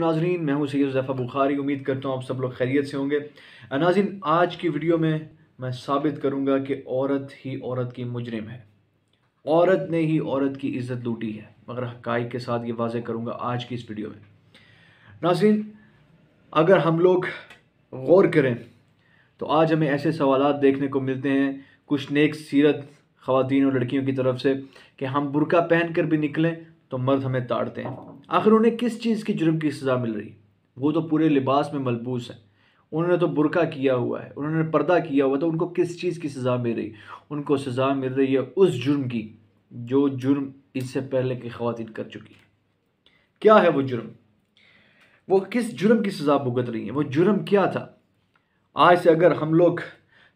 नाजरीन मैं हूँ सैद जफ़ा बुखारी उम्मीद करता हूँ आप सब लोग खैरियत से होंगे नाजिन आज की वीडियो में मैं साबित करूँगा कि औरत ही औरत की मुजरम है औरत ने ही औरत की इज़्ज़त लूटी है मगर हक के साथ ये वाजह करूँगा आज की इस वीडियो में नाजरीन अगर हम लोग गौर करें तो आज हमें ऐसे सवाल देखने को मिलते हैं कुछ नेक सीरत ख़वान और लड़कियों की तरफ से कि हम बुरका पहन कर भी निकलें तो मर्द हमें ताड़ते हैं आखिर उन्हें किस चीज़ की जुर्म की सज़ा मिल रही वो तो पूरे लिबास में मलबूस है उन्होंने तो बुरका किया हुआ है उन्होंने पर्दा किया हुआ तो उनको किस चीज़ की सज़ा मिल रही उनको सज़ा मिल रही है उस जुर्म की जो जुर्म इससे पहले की खातन कर चुकी हैं क्या है वो जुर्म वो किस जुर्म की सज़ा भुगत रही है वो जुर्म क्या था आज से अगर हम लोग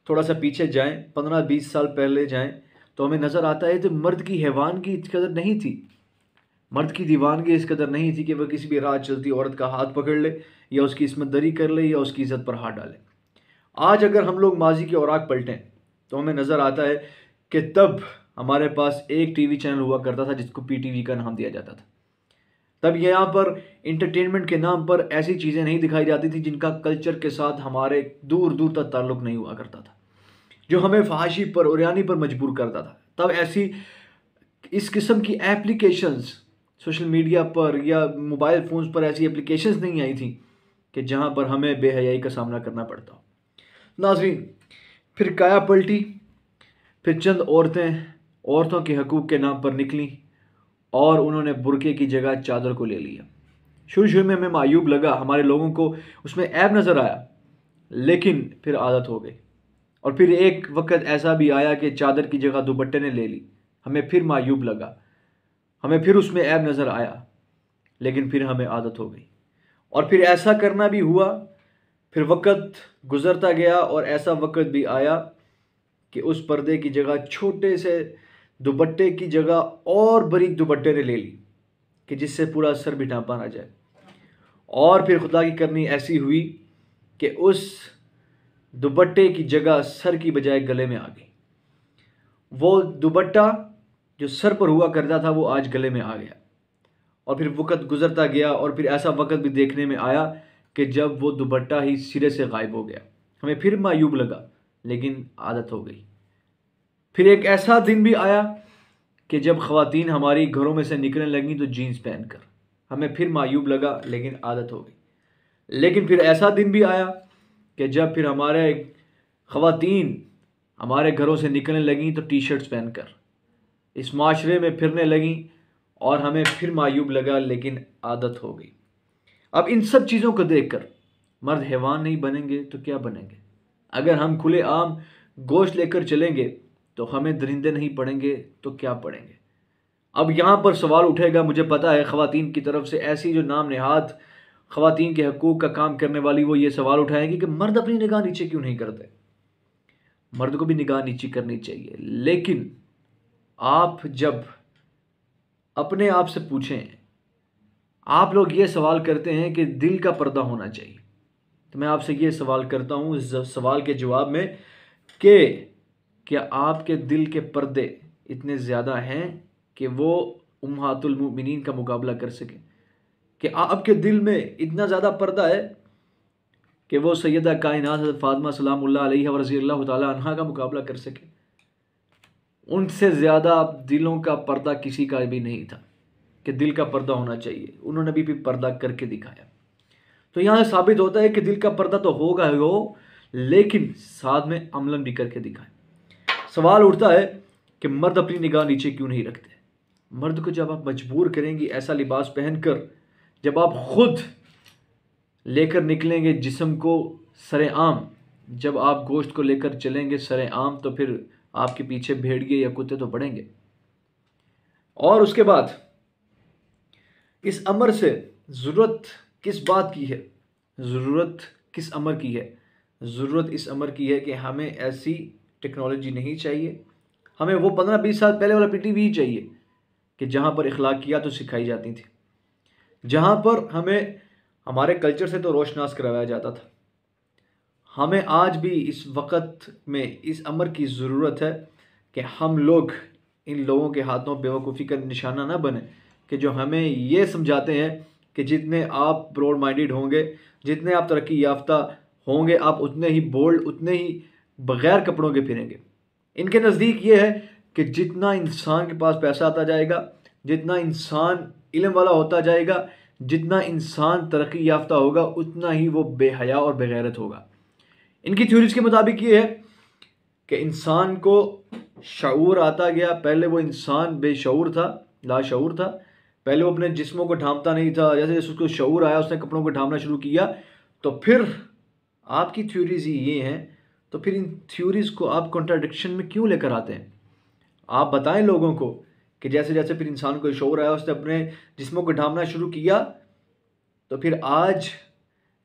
थोड़ा सा पीछे जाएं पंद्रह बीस साल पहले जाएं तो हमें नज़र आता है तो मर्द की हैवान की कदर नहीं थी मर्द की दीवानगी इस कदर नहीं थी कि वह किसी भी राह चलती औरत का हाथ पकड़ ले या उसकी इसमत दरी कर ले या उसकी इज्जत पर हाथ डाले आज अगर हम लोग माजी की औराक पलटें तो हमें नज़र आता है कि तब हमारे पास एक टीवी चैनल हुआ करता था जिसको पीटीवी का नाम दिया जाता था तब यहाँ पर इंटरटेनमेंट के नाम पर ऐसी चीज़ें नहीं दिखाई जाती थी जिनका कल्चर के साथ हमारे दूर दूर तक ताल्लुक नहीं हुआ करता था जो हमें फहाशी पर और पर मजबूर करता था तब ऐसी इस किस्म की एप्लीकेशंस सोशल मीडिया पर या मोबाइल फ़ोन्स पर ऐसी एप्लीकेशंस नहीं आई थी कि जहाँ पर हमें बेहयाई का सामना करना पड़ता नाजरीन फिर काया पलटी फिर चंद औरतें औरतों के हकूक़ के नाम पर निकली और उन्होंने बुरके की जगह चादर को ले लिया शुरू शुरू में हमें मायूब लगा हमारे लोगों को उसमें ऐब नज़र आया लेकिन फिर आदत हो गई और फिर एक वक्त ऐसा भी आया कि चादर की जगह दुपट्टे ने ले ली हमें फिर मायूब लगा हमें फिर उसमें ऐब नज़र आया लेकिन फिर हमें आदत हो गई और फिर ऐसा करना भी हुआ फिर वक़्त गुज़रता गया और ऐसा वक़्त भी आया कि उस पर्दे की जगह छोटे से दुपट्टे की जगह और बरीक दुपट्टे ने ले ली कि जिससे पूरा सर भी ढांपा ना जाए और फिर खुदा की करनी ऐसी हुई कि उस दुपट्टे की जगह सर की बजाय गले में आ गई वो दुपट्टा जो सर पर हुआ करता था वो आज गले में आ गया और फिर वक़्त गुजरता गया और फिर ऐसा वक़्त भी देखने में आया कि जब वो दुपट्टा ही सिरे से गायब हो गया हमें फिर मायूब लगा लेकिन आदत हो गई फिर एक ऐसा दिन भी आया कि जब खातन हमारी घरों में से निकलने लगी तो जीन्स पहन कर हमें फिर मायूब लगा लेकिन आदत हो गई लेकिन फिर ऐसा दिन भी आया कि जब फिर हमारे खातन हमारे घरों से निकलने लगी तो टी शर्ट्स पहन कर इस माशरे में फिरने लगीं और हमें फिर मायूब लगा लेकिन आदत हो गई अब इन सब चीज़ों को देखकर मर्द हैवान नहीं बनेंगे तो क्या बनेंगे अगर हम खुले आम गोश्त लेकर चलेंगे तो हमें दरिंदे नहीं पड़ेंगे तो क्या पड़ेंगे अब यहाँ पर सवाल उठेगा मुझे पता है ख़वान की तरफ से ऐसी जो नाम नहाद ख़वान के हकूक़ का काम करने वाली वो ये सवाल उठाएंगी कि मर्द अपनी निगाह नीचे क्यों नहीं करते मर्द को भी निगाह नीचे करनी चाहिए लेकिन आप जब अपने आप से पूछें आप लोग ये सवाल करते हैं कि दिल का पर्दा होना चाहिए तो मैं आपसे ये सवाल करता हूँ इस सवाल के जवाब में कि क्या आपके दिल के पर्दे इतने ज़्यादा हैं कि वो उमहातुलमिन का मुकाबला कर सकें कि आपके दिल में इतना ज़्यादा पर्दा है कि वो सैदा कायन फातमा सलाम रज़ी अल्लाह तह का मुकाबला कर सकें उनसे ज़्यादा दिलों का पर्दा किसी का भी नहीं था कि दिल का पर्दा होना चाहिए उन्होंने भी, भी पर्दा करके दिखाया तो यहाँ साबित होता है कि दिल का पर्दा तो होगा ही हो लेकिन साथ में अमलन भी करके दिखाए सवाल उठता है कि मर्द अपनी निगाह नीचे क्यों नहीं रखते मर्द को जब आप मजबूर करेंगे ऐसा लिबास पहनकर जब आप खुद लेकर निकलेंगे जिसम को सरेआम जब आप गोश्त को लेकर चलेंगे सरेआम तो फिर आपके पीछे भेड़िए या कुत्ते तो पड़ेंगे और उसके बाद इस अमर से ज़रूरत किस बात की है ज़रूरत किस अमर की है ज़रूरत इस अमर की है कि हमें ऐसी टेक्नोलॉजी नहीं चाहिए हमें वो पंद्रह बीस साल पहले वाला पी ही चाहिए कि जहाँ पर किया तो सिखाई जाती थी जहाँ पर हमें हमारे कल्चर से तो रोशनास करवाया जाता था हमें आज भी इस वक्त में इस अमर की ज़रूरत है कि हम लोग इन लोगों के हाथों बेवकूफ़ी का निशाना ना बने कि जो हमें ये समझाते हैं कि जितने आप ब्रॉड माइंडेड होंगे जितने आप तरक्की याफ्ता होंगे आप उतने ही बोल्ड उतने ही बग़ैर कपड़ों के फिरेंगे इनके नज़दीक ये है कि जितना इंसान के पास पैसा आता जाएगा जितना इंसान इलम वाला होता जाएगा जितना इंसान तरक्की याफ्ता होगा उतना ही वो बेहया और बेगैरत होगा इनकी थ्योरीज के मुताबिक ये है कि इंसान को शूर आता गया पहले वो इंसान बेशूर था लाशूर था पहले वो अपने जिस्मों को ढांपता नहीं था जैसे जैसे उसको शूर आया उसने कपड़ों को ढांपना शुरू किया तो फिर आपकी थ्योरीज ये हैं तो फिर इन थ्योरीज़ को आप कॉन्ट्राडिक्शन में क्यों लेकर आते हैं आप बताएं लोगों को कि जैसे जैसे फिर इंसान को शोर आया उसने अपने जिस्मों को ढांपना शुरू किया तो फिर आज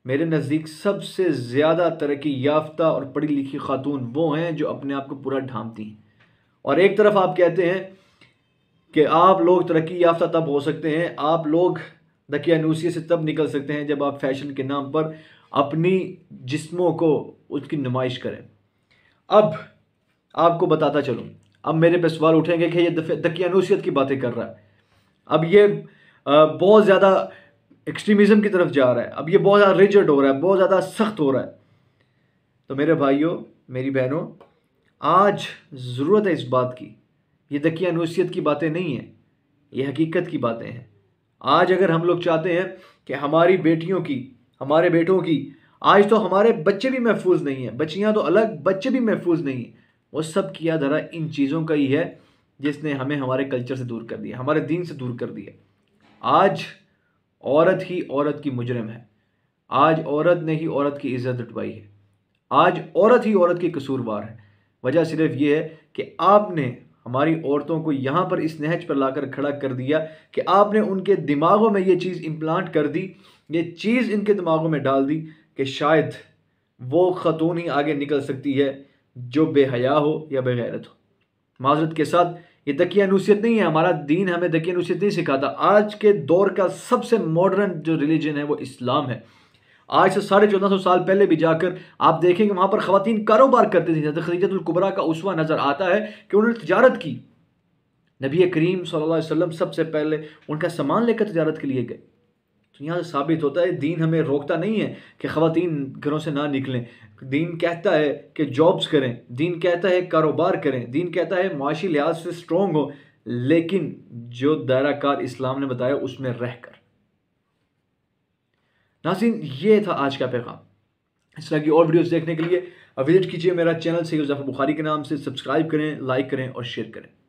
मेरे नज़दीक सबसे ज़्यादा तरक्की याफ्ता और पढ़ी लिखी खातून वो हैं जो अपने आप को पूरा ढांपती हैं और एक तरफ आप कहते हैं कि आप लोग तरक्की याफ्ता तब हो सकते हैं आप लोग दकियानूसी से तब निकल सकते हैं जब आप फैशन के नाम पर अपनी जिस्मों को उसकी नुमाइश करें अब आपको बताता चलूँ अब मेरे पे सवाल उठेंगे कि ये दकियानूसियत की बातें कर रहा है अब ये बहुत ज़्यादा एक्सट्रीमिज़म की तरफ जा रहा है अब ये बहुत ज़्यादा रिजड हो रहा है बहुत ज़्यादा सख्त हो रहा है तो मेरे भाइयों मेरी बहनों आज ज़रूरत है इस बात की ये दकिया अनूसीत की बातें नहीं हैं ये हकीकत की बातें हैं आज अगर हम लोग चाहते हैं कि हमारी बेटियों की हमारे बेटों की आज तो हमारे बच्चे भी महफूज नहीं हैं बच्चियाँ तो अलग बच्चे भी महफूज नहीं हैं वो सब किया धरा इन चीज़ों का ही है जिसने हमें हमारे कल्चर से दूर कर दिया हमारे दीन से दूर कर दिया आज औरत ही औरत की मुजरम है आज औरत ने ही औरत की इज्जत उठवाई है आज औरत ही औरत की कसूरवार है वजह सिर्फ ये है कि आपने हमारी औरतों को यहाँ पर इस नहज पर लाकर खड़ा कर दिया कि आपने उनके दिमागों में ये चीज़ इम्प्लांट कर दी ये चीज़ इनके दिमागों में डाल दी कि शायद वो ख़तून ही आगे निकल सकती है जो बेहया हो या बेगैरत हो माजरत के साथ ये दकी अनूसियत नहीं है हमारा दीन हमें दकी अनूसियत नहीं सिखाता आज के दौर का सबसे मॉडर्न जो रिलीजन है वो इस्लाम है आज से साढ़े चौदह सौ साल पहले भी जाकर आप देखेंगे वहाँ पर खातन कारोबार करती थी हजरत का उसवा नज़र आता है कि उन्होंने तजारत की नबी करीम सल वसम सबसे पहले उनका सामान लेकर तजारत के लिए गए तो यहाँ से साबित होता है दीन हमें रोकता नहीं है कि खातन घरों से ना निकलें दीन कहता है कि जॉब्स करें दीन कहता है कारोबार करें दीन कहता है माशी लिहाज से स्ट्रॉन्ग हो लेकिन जो दायराकार इस्लाम ने बताया उसमें रह कर नासिन ये था आज का पैगाम इस तरह की और वीडियोस देखने के लिए विजिट कीजिए मेरा चैनल से जुजाफर बुखारी के नाम से सब्सक्राइब करें लाइक करें और शेयर करें